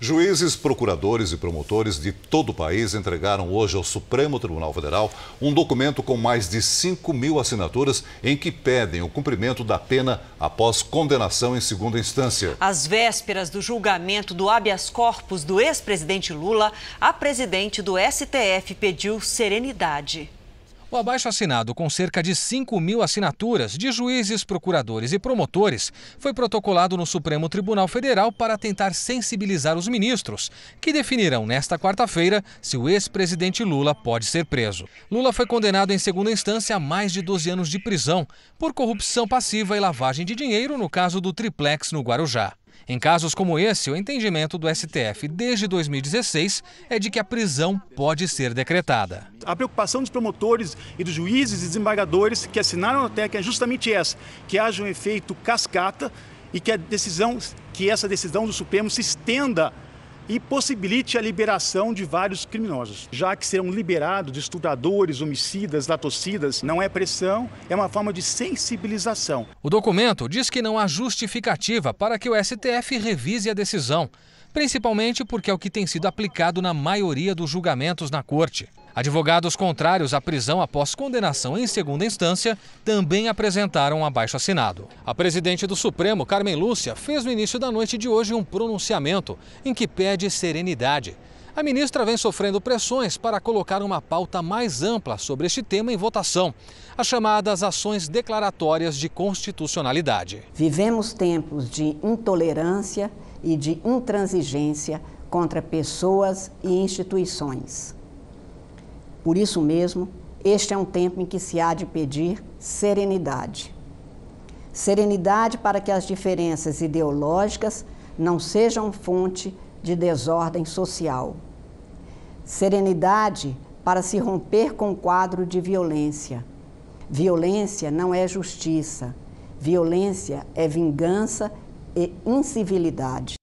Juízes, procuradores e promotores de todo o país entregaram hoje ao Supremo Tribunal Federal um documento com mais de 5 mil assinaturas em que pedem o cumprimento da pena após condenação em segunda instância. Às vésperas do julgamento do habeas corpus do ex-presidente Lula, a presidente do STF pediu serenidade. O abaixo assinado, com cerca de 5 mil assinaturas de juízes, procuradores e promotores, foi protocolado no Supremo Tribunal Federal para tentar sensibilizar os ministros, que definirão nesta quarta-feira se o ex-presidente Lula pode ser preso. Lula foi condenado em segunda instância a mais de 12 anos de prisão por corrupção passiva e lavagem de dinheiro no caso do triplex no Guarujá. Em casos como esse, o entendimento do STF desde 2016 é de que a prisão pode ser decretada. A preocupação dos promotores e dos juízes e desembargadores que assinaram a TEC é justamente essa, que haja um efeito cascata e que a decisão, que essa decisão do Supremo se estenda e possibilite a liberação de vários criminosos, já que serão liberados estupradores, homicidas, latocidas. Não é pressão, é uma forma de sensibilização. O documento diz que não há justificativa para que o STF revise a decisão, principalmente porque é o que tem sido aplicado na maioria dos julgamentos na corte. Advogados contrários à prisão após condenação em segunda instância também apresentaram um abaixo-assinado. A presidente do Supremo, Carmen Lúcia, fez no início da noite de hoje um pronunciamento em que pede serenidade. A ministra vem sofrendo pressões para colocar uma pauta mais ampla sobre este tema em votação, as chamadas ações declaratórias de constitucionalidade. Vivemos tempos de intolerância e de intransigência contra pessoas e instituições. Por isso mesmo, este é um tempo em que se há de pedir serenidade. Serenidade para que as diferenças ideológicas não sejam fonte de desordem social. Serenidade para se romper com o quadro de violência. Violência não é justiça, violência é vingança e incivilidade.